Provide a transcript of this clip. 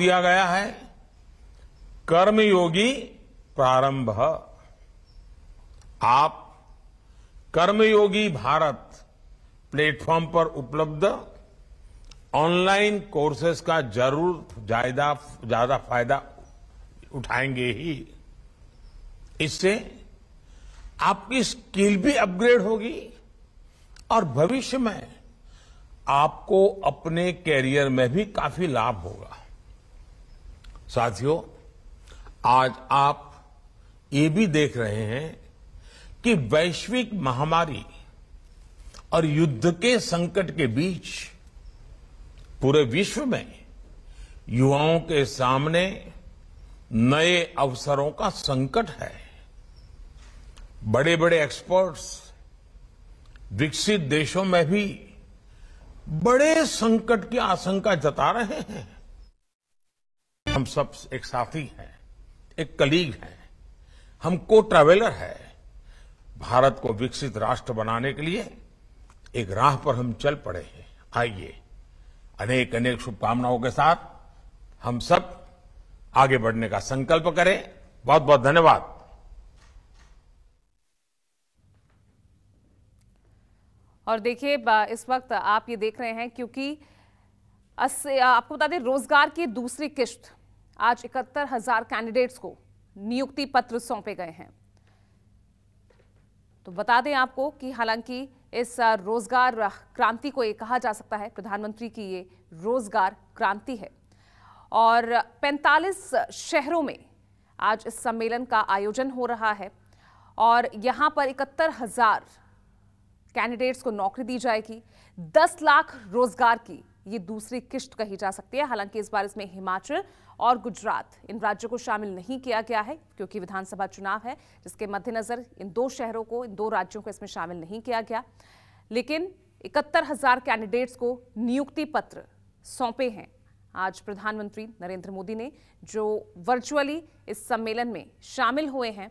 दिया गया है कर्मयोगी प्रारंभ आप कर्मयोगी भारत प्लेटफॉर्म पर उपलब्ध ऑनलाइन कोर्सेस का जरूर ज्यादा ज्यादा फायदा उठाएंगे ही इससे आपकी स्किल भी अपग्रेड होगी और भविष्य में आपको अपने कैरियर में भी काफी लाभ होगा साथियों आज आप ये भी देख रहे हैं कि वैश्विक महामारी और युद्ध के संकट के बीच पूरे विश्व में युवाओं के सामने नए अवसरों का संकट है बड़े बड़े एक्सपर्ट्स विकसित देशों में भी बड़े संकट की आशंका जता रहे हैं हम सब एक साथी हैं एक कलीग हैं हम को ट्रैवलर है भारत को विकसित राष्ट्र बनाने के लिए एक राह पर हम चल पड़े हैं आइए अनेक अनेक शुभकामनाओं के साथ हम सब आगे बढ़ने का संकल्प करें बहुत बहुत धन्यवाद और देखिए इस वक्त आप ये देख रहे हैं क्योंकि आपको बता दें रोजगार की दूसरी किश्त आज इकहत्तर हजार कैंडिडेट्स को नियुक्ति पत्र सौंपे गए हैं तो बता दें आपको कि हालांकि इस रोजगार क्रांति को ये कहा जा सकता है प्रधानमंत्री की ये रोजगार क्रांति है और 45 शहरों में आज इस सम्मेलन का आयोजन हो रहा है और यहां पर इकहत्तर हजार कैंडिडेट्स को नौकरी दी जाएगी 10 लाख रोजगार की ये दूसरी किश्त कही जा सकती है हालांकि इस बार इसमें हिमाचल और गुजरात इन राज्यों को शामिल नहीं किया गया है क्योंकि विधानसभा चुनाव है जिसके मद्देनजर इन दो शहरों को इन दो राज्यों को इसमें शामिल नहीं किया गया लेकिन इकहत्तर हजार कैंडिडेट्स को नियुक्ति पत्र सौंपे हैं आज प्रधानमंत्री नरेंद्र मोदी ने जो वर्चुअली इस सम्मेलन में शामिल हुए हैं